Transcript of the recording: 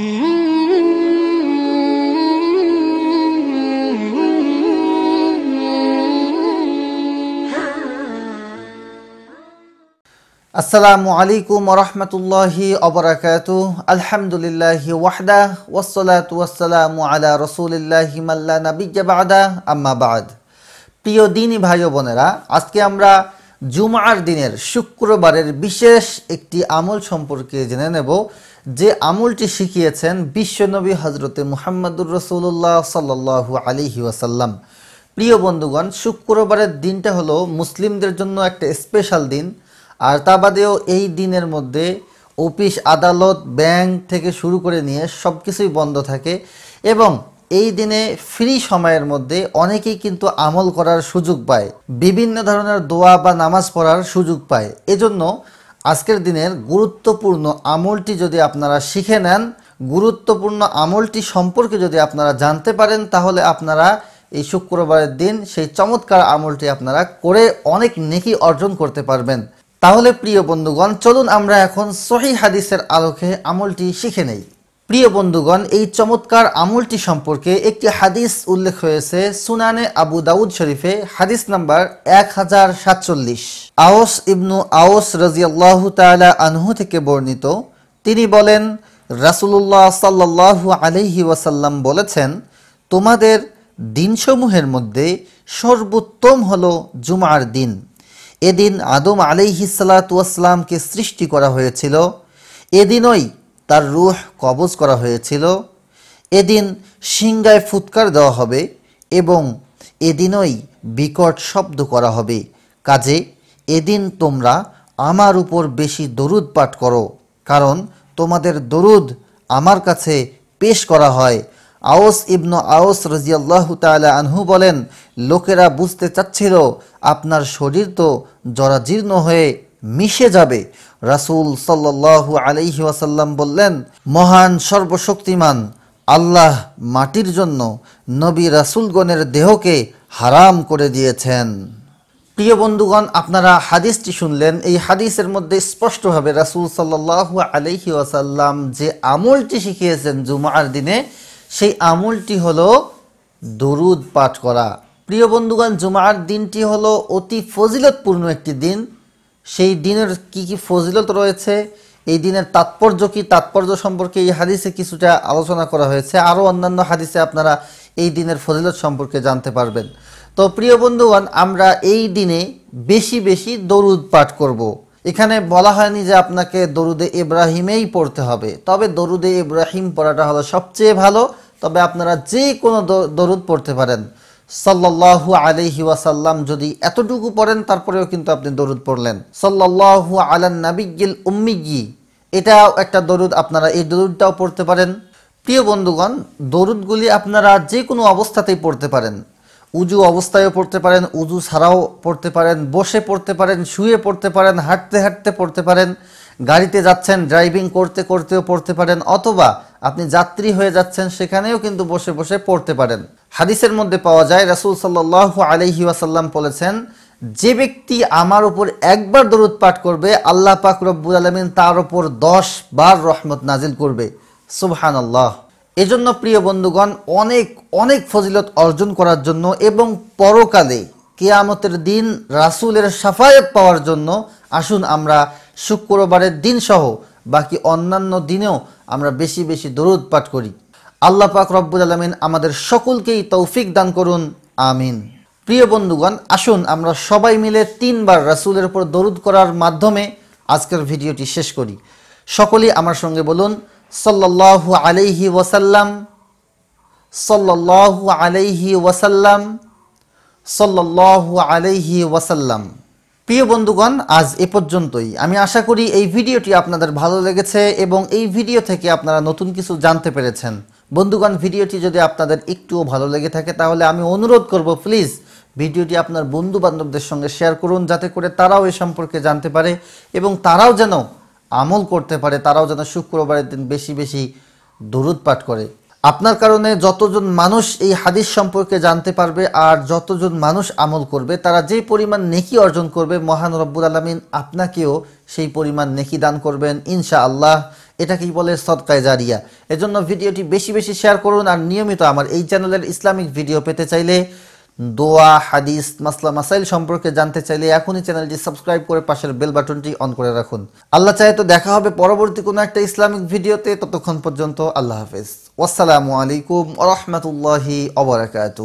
আসসালামু আলাইকুম রহমতুল্লাহি অবরাকাত আলহামদুলিল্লাহি ওয়াহদা ওসলাত ওয়াসালামু আলা রসুলিল্লাহি মাল্লা নবীজাবাদা আম্মাবাদ প্রিয় দিনই ভাই বোনেরা আজকে আমরা জুমার দিনের শুক্রবারের বিশেষ একটি আমল সম্পর্কে জেনে নেব যে আমলটি শিখিয়েছেন বিশ্বনবী হজরতে মুহাম্মদুর রসুল্লাহ সাল্লাহু আলিহি ওয়াসাল্লাম প্রিয় বন্ধুগণ শুক্রবারের দিনটা হলো মুসলিমদের জন্য একটা স্পেশাল দিন আর তা বাদেও এই দিনের মধ্যে অফিস আদালত ব্যাংক থেকে শুরু করে নিয়ে সব কিছুই বন্ধ থাকে এবং এই দিনে ফ্রি সময়ের মধ্যে অনেকেই কিন্তু আমল করার সুযোগ পায় বিভিন্ন ধরনের দোয়া বা নামাজ পড়ার সুযোগ পায় এজন্য আজকের দিনের গুরুত্বপূর্ণ আমলটি যদি আপনারা শিখে নেন গুরুত্বপূর্ণ আমলটি সম্পর্কে যদি আপনারা জানতে পারেন তাহলে আপনারা এই শুক্রবারের দিন সেই চমৎকার আমলটি আপনারা করে অনেক নেকি অর্জন করতে পারবেন তাহলে প্রিয় বন্ধুগণ চলুন আমরা এখন সহি হাদিসের আলোকে আমলটি শিখে নেই প্রিয় বন্ধুগণ এই চমৎকার আমলটি সম্পর্কে একটি হাদিস উল্লেখ হয়েছে সুনানে আবু দাউদ শরীফে হাদিস নাম্বার এক হাজার সাতচল্লিশ আওস ইবনু আওস রাজিয়াল্লাহ তালা আনহু থেকে বর্ণিত তিনি বলেন রাসুলুল্লাহ সাল্লাহ আলহি ওয়াসাল্লাম বলেছেন তোমাদের দিনসমূহের মধ্যে সর্বোত্তম হল জুমার দিন এদিন আদম আলিহিসাল্লাতুয়াসলামকে সৃষ্টি করা হয়েছিল এদিনই তার রুহ কবজ করা হয়েছিল এদিন সিংগায় ফুৎকার দেওয়া হবে এবং এদিনই বিকট শব্দ করা হবে কাজে এদিন তোমরা আমার উপর বেশি দরুদ পাঠ করো কারণ তোমাদের দরুদ আমার কাছে পেশ করা হয় আওস ইবন আওস রাজিয়াল্লাহ তালা আনহু বলেন লোকেরা বুঝতে চাচ্ছিল আপনার শরীর তো জরাজীর্ণ হয়ে মিশে যাবে রাসুল সাল্লাহু আলাইহি ওয়াসাল্লাম বললেন মহান সর্বশক্তিমান আল্লাহ মাটির জন্য নবী রাসুলগণের দেহকে হারাম করে দিয়েছেন প্রিয় বন্ধুগণ আপনারা হাদিসটি শুনলেন এই হাদিসের মধ্যে স্পষ্টভাবে রাসুল সাল্লাহ আলহি ওয়াসাল্লাম যে আমলটি শিখিয়েছেন জুমার দিনে সেই আমলটি হলো দরুদ পাঠ করা প্রিয় বন্ধুগণ জুমার দিনটি হলো অতি ফজিলতপূর্ণ একটি দিন সেই দিনের কি কি ফজিলত রয়েছে এই দিনের তাৎপর্য কি তাৎপর্য সম্পর্কে এই হাদিসে কিছুটা আলোচনা করা হয়েছে আরও অন্যান্য হাদিসে আপনারা এই দিনের ফজিলত সম্পর্কে জানতে পারবেন তো প্রিয় বন্ধুগণ আমরা এই দিনে বেশি বেশি দরুদ পাঠ করব। এখানে বলা হয়নি যে আপনাকে দরুদে ইব্রাহিমেই পড়তে হবে তবে দরুদে ইব্রাহিম পড়াটা হলো সবচেয়ে ভালো তবে আপনারা যে কোনো দরুদ পড়তে পারেন সাল্লাহু আলহি ওয়াসাল্লাম যদি এতটুকু পড়েন তারপরেও কিন্তু আপনি দরুদ পড়লেন সাল্লাহু আলান নাবিগিল উম্মিগি এটাও একটা দরুদ আপনারা এই দরুদটাও পড়তে পারেন প্রিয় বন্ধুগণ দরুদগুলি আপনারা যে কোনো অবস্থাতেই পড়তে পারেন উজু অবস্থায়ও পড়তে পারেন উজু ছাড়াও পড়তে পারেন বসে পড়তে পারেন শুয়ে পড়তে পারেন হাঁটতে হাঁটতে পড়তে পারেন গাড়িতে যাচ্ছেন ড্রাইভিং করতে করতেও পড়তে পারেন অথবা আপনি যাত্রী হয়ে যাচ্ছেন সেখানেও কিন্তু বসে বসে পড়তে পারেন হাদিসের মধ্যে পাওয়া যায় রাসুল সাল্লাহ আলহি ওয়াসাল্লাম বলেছেন যে ব্যক্তি আমার উপর একবার দরুদ পাঠ করবে আল্লাহ পাক রব্বুল আলমিন তার উপর দশ বার রহমত নাজিল করবে সুবহান আল্লাহ এজন্য প্রিয় বন্ধুগণ অনেক অনেক ফজিলত অর্জন করার জন্য এবং পরকালে কেয়ামতের দিন রাসুলের সাফায়ত পাওয়ার জন্য আসুন আমরা শুক্রবারের দিন সহ বাকি অন্যান্য দিনেও আমরা বেশি বেশি দরুদ পাঠ করি আল্লাহ পাক রব্বুল আলমিন আমাদের সকলকেই তৌফিক দান করুন আমিন প্রিয় বন্ধুগণ আসুন আমরা সবাই মিলে তিনবার রাসুলের উপর দরুদ করার মাধ্যমে আজকের ভিডিওটি শেষ করি সকলেই আমার সঙ্গে বলুন সল্লাহু আলাইহি ওয়াসাল্লাম সল্লাহু আলাইহি ওয়াসাল্লাম সল্লাহু আলাইহি ওয়াসাল্লাম প্রিয় বন্ধুগণ আজ এ পর্যন্তই আমি আশা করি এই ভিডিওটি আপনাদের ভালো লেগেছে এবং এই ভিডিও থেকে আপনারা নতুন কিছু জানতে পেরেছেন বন্ধুগণ ভিডিওটি যদি আপনাদের একটুও ভালো লেগে থাকে তাহলে আমি অনুরোধ করব প্লিজ ভিডিওটি আপনার বন্ধু বান্ধবদের সঙ্গে শেয়ার করুন যাতে করে তারাও এ সম্পর্কে জানতে পারে এবং তারাও যেন আমল করতে পারে তারাও যেন শুক্রবারের দিন বেশি বেশি দরুদ পাঠ করে আপনার কারণে যতজন মানুষ এই হাদিস সম্পর্কে জানতে পারবে আর যতজন মানুষ আমল করবে তারা যে পরিমাণ নেকি অর্জন করবে মহান রব্বুল আলমিন আপনাকেও সেই পরিমাণ নেকি দান করবেন ইনশা আল্লাহ এটাকেই বলে সদকায় জারিয়া এজন্য ভিডিওটি বেশি বেশি শেয়ার করুন আর নিয়মিত আমার এই চ্যানেলের ইসলামিক ভিডিও পেতে চাইলে দোয়া হাদিস মাসলা মাসাইল সম্পর্কে জানতে চাইলে এখনই চ্যানেলটি সাবস্ক্রাইব করে পাশের বেল বাটনটি অন করে রাখুন আল্লাহ চাই তো দেখা হবে পরবর্তী কোনো একটা ইসলামিক ভিডিওতে ততক্ষণ পর্যন্ত আল্লাহ হাফেজ আসসালামু আলাইকুম রহমতুল্লাহি অবরাকাতু